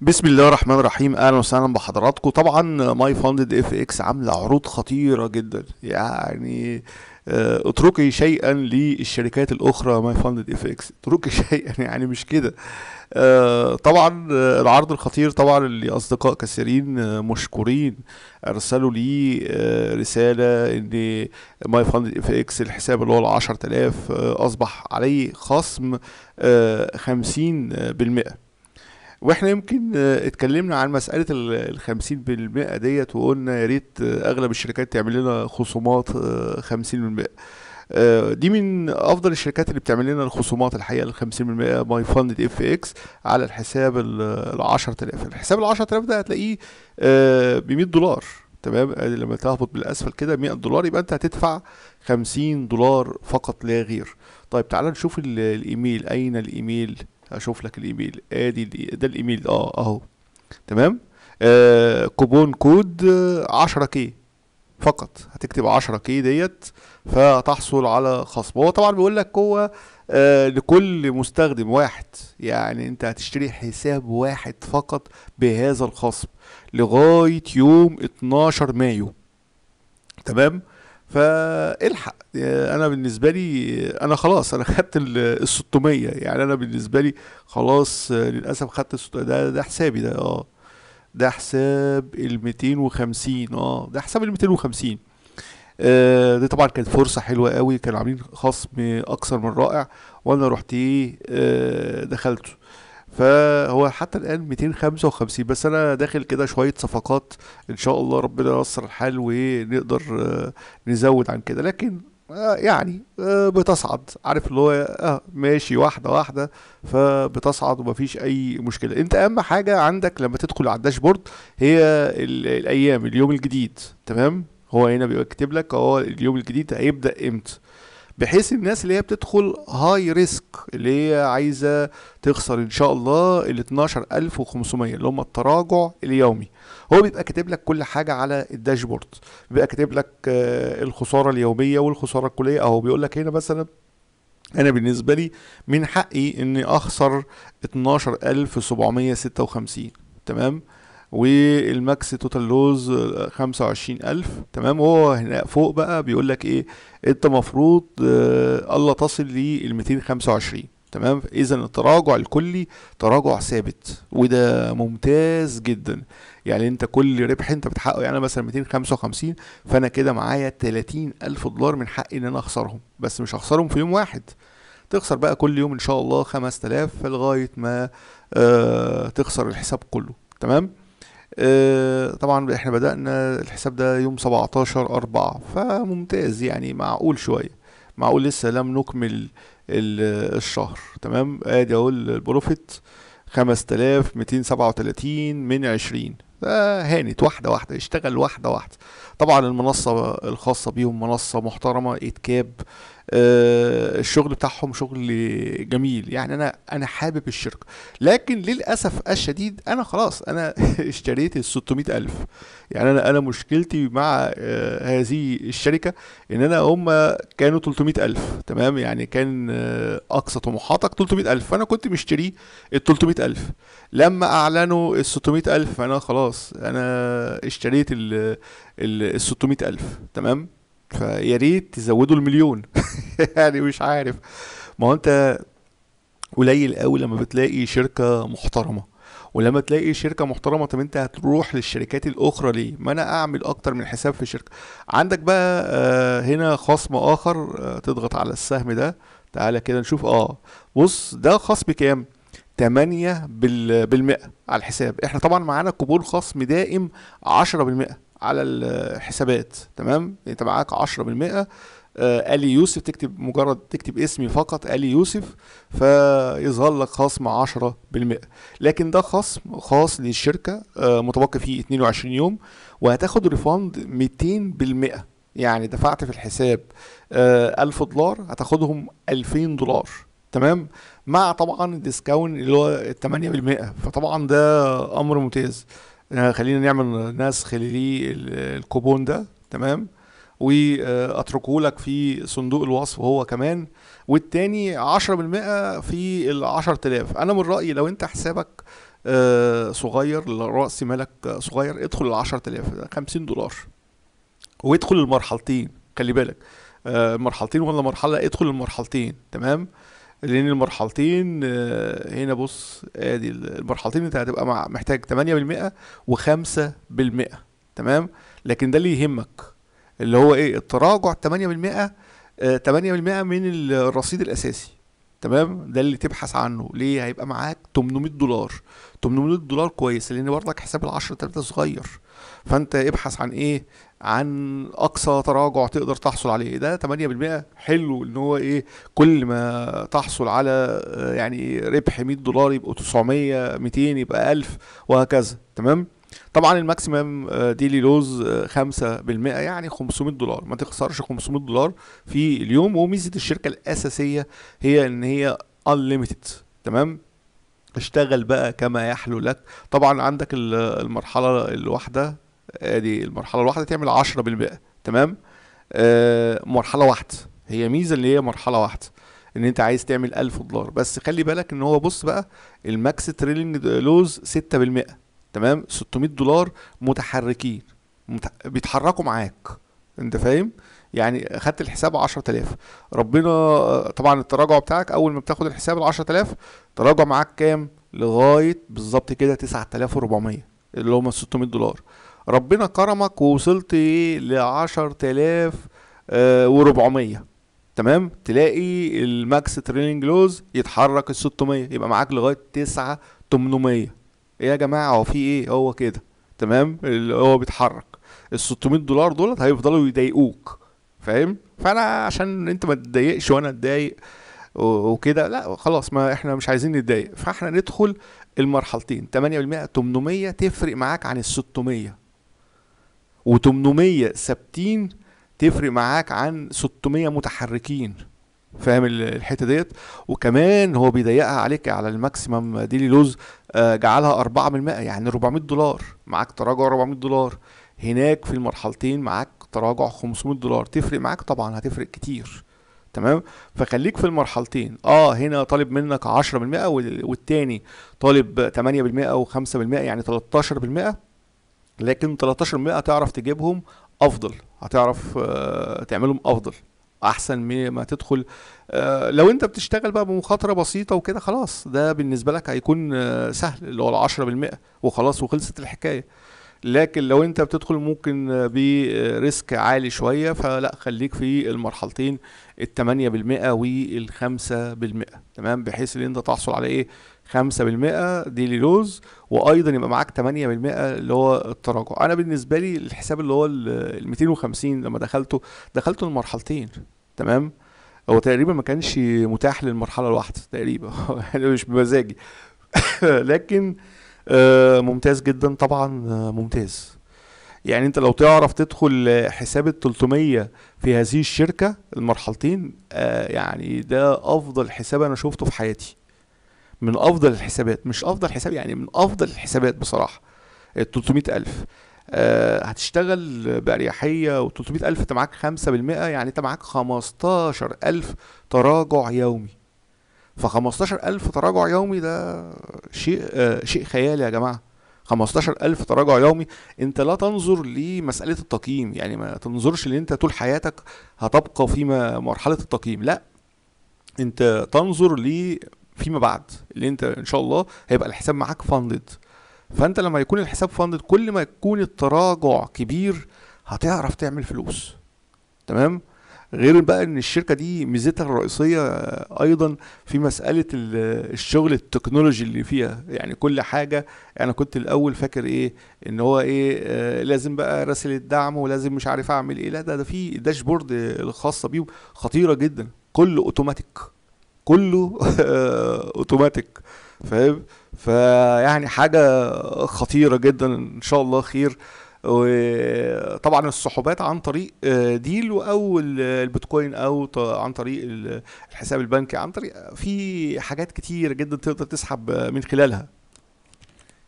بسم الله الرحمن الرحيم اهلا وسهلا بحضراتكم طبعا ماي فاندد اف اكس عامله عروض خطيره جدا يعني آه، اتركي شيئا للشركات الاخرى ماي فاندد اف اكس اتركي شيئا يعني مش كده آه، طبعا آه، العرض الخطير طبعا لاصدقاء كثيرين مشكورين ارسلوا لي رساله ان ماي فاندد اف اكس الحساب اللي هو ال 10000 اصبح عليه خصم 50% واحنا يمكن اتكلمنا عن مساله ال 50% ديت وقلنا يا ريت اغلب الشركات تعمل لنا خصومات 50% آه، آه، دي من افضل الشركات اللي بتعمل لنا الخصومات الحقيقه ال 50% ماي فاند اف اكس على الحساب ال 10000 الحساب ال 10000 ده هتلاقيه آه، ب 100 دولار تمام لما تهبط بالاسفل كده 100 دولار يبقى انت هتدفع 50 دولار فقط لا غير طيب تعال نشوف الايميل اين الايميل اشوف لك الايميل ادي آه ده الايميل اه اهو تمام آه كوبون كود 10 آه، كي فقط هتكتب 10 كي ديت فتحصل على خصم هو طبعا بيقول لك هو آه لكل مستخدم واحد يعني انت هتشتري حساب واحد فقط بهذا الخصم لغايه يوم 12 مايو تمام فالحق آه، انا بالنسبه لي آه، انا خلاص انا خدت ال 600 آه، يعني انا بالنسبه لي خلاص للاسف خدت ال ده ده حسابي ده اه ده حساب ال 250 اه ده حساب ال 250 آه دي طبعا كانت فرصه حلوه قوي كانوا عاملين خصم اكثر من رائع وانا رحت ايه آه دخلته فهو حتى الان 255 بس انا داخل كده شويه صفقات ان شاء الله ربنا ييسر الحال ونقدر آه، نزود عن كده لكن آه، يعني آه، بتصعد عارف اللي هو اه ماشي واحدة واحدة فبتصعد ومفيش أي مشكلة أنت أهم حاجة عندك لما تدخل على الداشبورد هي الأيام اليوم الجديد تمام هو هنا بيكتب لك هو اليوم الجديد هيبدأ امتى بحيث الناس اللي هي بتدخل هاي ريسك اللي هي عايزة تخسر ان شاء الله ال 12500 اللي هم التراجع اليومي هو بيبقى كاتب لك كل حاجة على الداشبورد بيبقى كاتب لك آه، الخسارة اليومية والخسارة الكلية اهو بيقول لك هنا مثلا انا بالنسبة لي من حقي اني اخسر 12756 تمام والماكس توتال لوز 25000 تمام وهو هنا فوق بقى بيقول لك ايه انت مفروض آه، الله تصل لل 225 تمام اذا التراجع الكلي تراجع ثابت وده ممتاز جدا يعني انت كل ربح انت بتحققه يعني مثلا 255 فانا كده معايا 30000 دولار من حقي ان انا اخسرهم بس مش هخسرهم في يوم واحد تخسر بقى كل يوم ان شاء الله 5000 لغايه ما آه تخسر الحساب كله تمام آه، طبعا احنا بدأنا الحساب ده يوم 17 4 فممتاز يعني معقول شوية معقول لسه لم نكمل الشهر تمام ادي اهو البروفيت 5237 من 20 هانت واحدة واحدة اشتغل واحدة واحدة طبعا المنصة الخاصة بيهم منصة محترمة اتكاب آه، الشغل بتاعهم شغل جميل يعني انا انا حابب الشركه لكن للاسف الشديد انا خلاص انا اشتريت ال 600000 يعني انا انا مشكلتي مع آه، هذه الشركه ان انا هم كانوا 300000 تمام يعني كان آه، اقصى طموحاتك 300000 فانا كنت مشتري ال 300000 لما اعلنوا ال 600000 فانا خلاص انا اشتريت ال ال 600000 تمام فيا ريت تزودوا المليون يعني مش عارف ما هو انت قليل قوي لما بتلاقي شركه محترمه ولما تلاقي شركه محترمه طب انت هتروح للشركات الاخرى ليه ما انا اعمل اكتر من حساب في شركه عندك بقى آه، هنا خصم اخر آه، تضغط على السهم ده تعالى كده نشوف اه بص ده خصم كام 8 بالمئة على الحساب احنا طبعا معانا كوبون خصم دائم 10% على الحسابات تمام انت معاك 10% آه، آلي يوسف تكتب مجرد تكتب اسمي فقط آلي يوسف فيظهر لك خصم 10% لكن ده خصم خاص للشركة آه، متبقي فيه 22 يوم وهتاخد ريفاند 200% يعني دفعت في الحساب 1000 آه، دولار هتاخدهم 2000 دولار تمام مع طبعا الديسكاون اللي هو 8% فطبعا ده امر ممتاز خلينا نعمل ناس للكوبون الكوبون ده تمام واتركه لك في صندوق الوصف هو كمان والتاني 10% في ال 10000 انا من رايي لو انت حسابك آه، صغير راس مالك صغير ادخل ال 10000 50 دولار وادخل المرحلتين خلي بالك آه، مرحلتين ولا مرحله ادخل المرحلتين تمام لان المرحلتين آه، هنا بص ادي المرحلتين انت هتبقى مع محتاج 8% و5% تمام لكن ده اللي يهمك اللي هو ايه التراجع 8% 8% آه، من الرصيد الاساسي تمام ده اللي تبحث عنه ليه هيبقى معاك 800 دولار 800 دولار كويس لان برضك حساب ال 10000 صغير فانت ابحث عن ايه عن اقصى تراجع تقدر تحصل عليه ده 8% حلو ان هو ايه كل ما تحصل على آه، يعني ربح 100 دولار يبقوا 900 200 يبقى 1000 وهكذا تمام طبعا الماكسيمم آه، ديلي لوز 5% آه، يعني 500 دولار ما تخسرش 500 دولار في اليوم وميزه الشركه الاساسيه هي ان هي انليميتد تمام اشتغل بقى كما يحلو لك طبعا عندك المرحله الواحده ادي آه، المرحله الواحده تعمل 10% تمام آه مرحله واحده هي ميزه اللي هي مرحله واحده ان انت عايز تعمل 1000 دولار بس خلي بالك ان هو بص بقى الماكس تريلينج لوز 6% تمام 600 دولار متحركين بيتحركوا معاك انت فاهم يعني خدت الحساب 10000 ربنا طبعا التراجع بتاعك اول ما بتاخد الحساب ال 10000 تراجع معاك كام لغايه بالظبط كده 9400 اللي هم 600 دولار ربنا كرمك ووصلت ايه لعشر تلاف آه، وربعمية تمام تلاقي الماكس تريننج لوز يتحرك ال 600 يبقى معاك لغايه 9 800 ايه يا جماعه هو في ايه هو كده تمام اللي هو بيتحرك ال 600 دولار دولت هيفضلوا يضايقوك فاهم فانا عشان انت ما تضايقش وانا اتضايق وكده لا خلاص ما احنا مش عايزين نتضايق فاحنا ندخل المرحلتين 8% 800 تفرق معاك عن ال 600 و800 ثابتين تفرق معاك عن 600 متحركين فاهم الحته ديت وكمان هو بيضيقها عليك على الماكسيمم ديلي لوز آه، جعلها 4 يعني 400 دولار معاك تراجع 400 دولار هناك في المرحلتين معاك تراجع 500 دولار تفرق معاك طبعا هتفرق كتير تمام فخليك في المرحلتين اه هنا طالب منك 10% والتاني طالب 8% و5% يعني 13% لكن 13% هتعرف تجيبهم افضل هتعرف آه، تعملهم افضل احسن ما تدخل آه، لو انت بتشتغل بقى بمخاطره بسيطه وكده خلاص ده بالنسبه لك هيكون آه، سهل اللي هو ال 10% وخلاص وخلصت الحكايه لكن لو انت بتدخل ممكن بريسك عالي شويه فلا خليك في المرحلتين ال 8% وال 5% تمام بحيث ان انت تحصل على ايه 5% ديلي لوز وايضا يبقى معاك 8% اللي هو التراجع انا بالنسبه لي الحساب اللي هو ال 250 لما دخلته دخلته المرحلتين تمام هو تقريبا ما كانش متاح للمرحله الواحده تقريبا يعني مش بمزاجي لكن آه، ممتاز جدا طبعا آه، ممتاز يعني انت لو تعرف تدخل حساب ال 300 في هذه الشركه المرحلتين آه يعني ده افضل حساب انا شفته في حياتي من افضل الحسابات مش افضل حساب يعني من افضل الحسابات بصراحه آه، ال 300000 آه هتشتغل بأريحية و 300000 أنت معاك 5% يعني أنت معاك 15000 تراجع يومي ف 15000 تراجع يومي ده شيء آه شيء خيالي يا جماعة 15000 تراجع يومي انت لا تنظر لمساله التقييم يعني ما تنظرش ان انت طول حياتك هتبقى في مرحله التقييم لا انت تنظر فيما بعد اللي انت ان شاء الله هيبقى الحساب معاك فاندد فانت لما يكون الحساب فاندد كل ما يكون التراجع كبير هتعرف تعمل فلوس تمام غير بقى ان الشركه دي ميزتها الرئيسيه آه، ايضا في مساله آه، الشغل التكنولوجي اللي فيها يعني كل حاجه انا كنت الاول فاكر ايه ان هو ايه آه، لازم بقى راسل الدعم ولازم مش عارف اعمل ايه لا ده ده في داشبورد الخاصه بيه خطيره جدا كله اوتوماتيك كله آه، اوتوماتيك فاهم فيعني حاجه خطيره جدا ان شاء الله خير وطبعا السحوبات عن طريق آه، ديل او البيتكوين او عن طريق الحساب البنكي عن طريق في حاجات كتير جدا تقدر تسحب من خلالها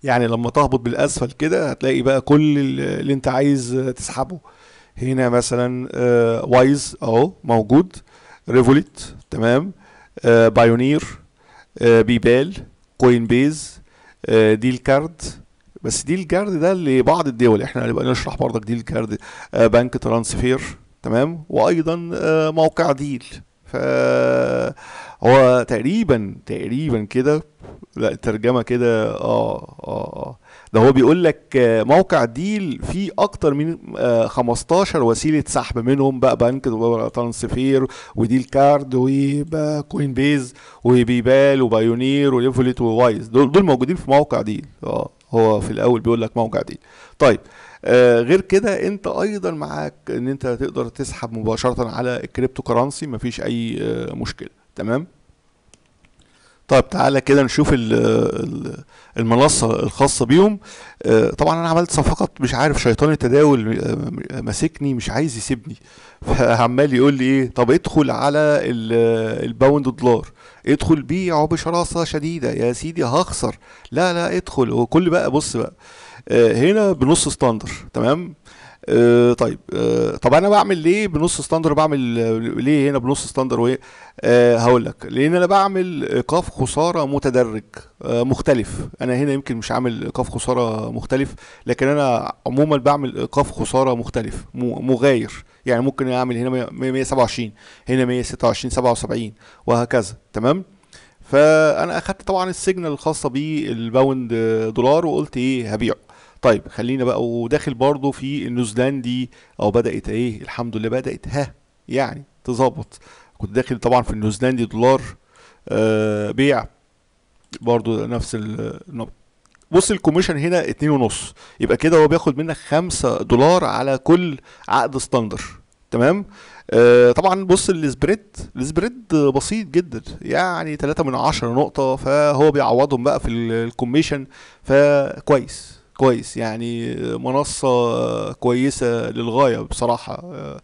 يعني لما تهبط بالاسفل كده هتلاقي بقى كل اللي انت عايز تسحبه هنا مثلا آه، وايز اهو موجود ريفوليت تمام آه، بايونير آه، بيبال كوين بيز آه، ديل كارد بس ديل كارد ده لبعض الدول احنا هنبقى نشرح برضك ديل كارد بنك ترانسفير تمام وايضا موقع ديل فهو تقريبا تقريبا كده لا الترجمة كده اه اه اه ده هو بيقول لك آه، موقع ديل فيه اكتر من 15 آه، وسيله سحب منهم بقى بنك ترانسفير وديل كارد وكوين بيز وبيبال وبايونير وليفوليت ووايز دول, دول موجودين في موقع ديل اه هو في الاول بيقول لك موقع ديل طيب آه غير كده انت ايضا معاك ان انت تقدر تسحب مباشره على الكريبتو كرانسي مفيش اي آه مشكله تمام طيب تعالى كده نشوف المنصة الخاصة بيهم آه، طبعا انا عملت صفقة مش عارف شيطان التداول آه، آه، ماسكني مش عايز يسيبني فعمال يقول لي ايه طب ادخل على الباوند دولار ادخل بيعه بشراسة شديدة يا سيدي هخسر لا لا ادخل وكل بقى بص بقى هنا بنص ستاندر تمام آه، طيب آه طب انا بعمل ليه بنص ستاندر بعمل ليه هنا بنص ستاندر وايه آه هقول لك لان انا بعمل ايقاف خساره متدرج آه مختلف انا هنا يمكن مش عامل ايقاف خساره مختلف لكن انا عموما بعمل ايقاف خساره مختلف مغاير يعني ممكن اعمل هنا 127 هنا 126 77 وهكذا تمام فانا اخدت طبعا السيجنال الخاصه بالباوند دولار وقلت ايه هبيعه طيب خلينا بقى وداخل برضو في دي او بدات ايه الحمد لله بدات ها يعني تظبط كنت داخل طبعا في دي دولار آه بيع برضو نفس النقطه بص الكوميشن هنا اتنين ونص يبقى كده هو بياخد منك خمسة دولار على كل عقد ستاندر تمام آه طبعا بص السبريد السبريد بسيط جدا يعني تلاتة من عشرة نقطة فهو بيعوضهم بقى في الكوميشن فكويس كويس يعني منصة كويسة للغاية بصراحة آه،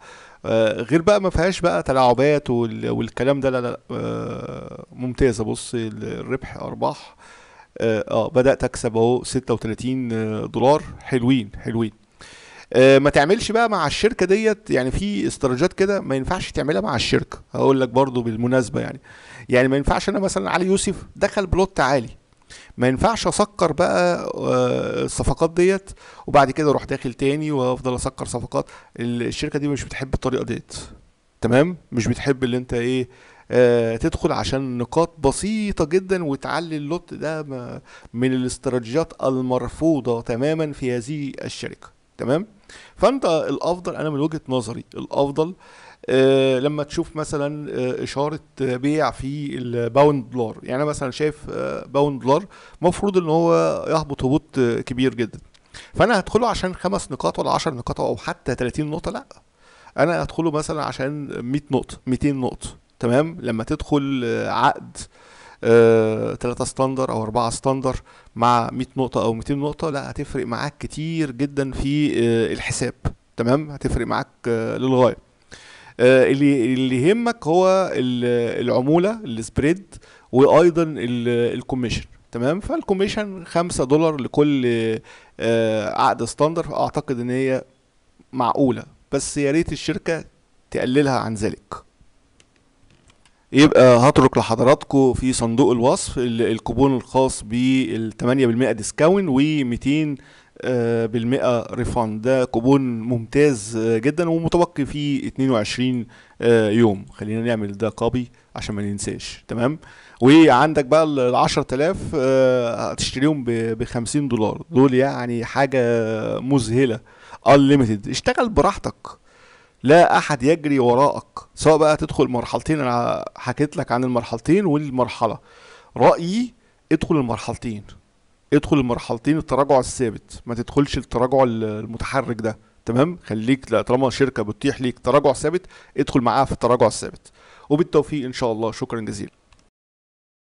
آه، غير بقى ما فيهاش بقى تلاعبات والكلام ده لا لا آه، ممتازة بص الربح أرباح اه بدأت أكسب أهو 36 دولار حلوين حلوين ما تعملش بقى مع الشركة ديت يعني في استراتيجيات كده ما ينفعش تعملها مع الشركة هقول لك برضو بالمناسبة يعني يعني ما ينفعش أنا مثلا علي يوسف دخل بلوت عالي ما ينفعش اسكر بقى آه، الصفقات ديت وبعد كده اروح داخل تاني وافضل اسكر صفقات الشركه دي مش بتحب الطريقه ديت تمام مش بتحب اللي انت ايه آه تدخل عشان نقاط بسيطه جدا وتعلي اللوت ده من الاستراتيجيات المرفوضه تماما في هذه الشركه تمام فانت الافضل انا من وجهه نظري الافضل آه آه، لما تشوف مثلا آه، اشاره بيع في الباوند دولار يعني انا مثلا شايف آه، باوند دولار المفروض ان هو يهبط هبوط كبير جدا فانا هدخله عشان خمس نقاط ولا 10 نقاط او حتى 30 نقطه لا انا هدخله مثلا عشان 100 نقطه 200 نقطه تمام لما تدخل عقد ثلاثة ستاندر او أربعة ستاندر مع 100 نقطه او 200 نقطه لا هتفرق معاك كتير جدا في الحساب تمام هتفرق معاك للغايه آه، اللي اللي يهمك هو العموله السبريد وايضا الكوميشن تمام فالكوميشن 5 دولار لكل آه، عقد ستاندر اعتقد ان هي معقوله بس يا ريت الشركه تقللها عن ذلك يبقى هترك لحضراتكم في صندوق الوصف الكوبون الخاص بال 8% ديسكاونت و 200 آه، بالمئة ريفاند ده كوبون ممتاز آه، جدا ومتبقي فيه آه، 22 يوم خلينا نعمل ده كوبي عشان ما ننساش تمام وعندك بقى ال 10000 هتشتريهم ب 50 دولار دول يعني حاجة مذهلة انليمتد اشتغل براحتك لا احد يجري وراءك سواء بقى تدخل مرحلتين انا حكيت لك عن المرحلتين والمرحله رايي ادخل المرحلتين ادخل المرحلتين التراجع الثابت ما تدخلش التراجع المتحرك ده تمام خليك لا طالما شركه بتتيح ليك تراجع ثابت ادخل معاها في التراجع الثابت وبالتوفيق ان شاء الله شكرا جزيلا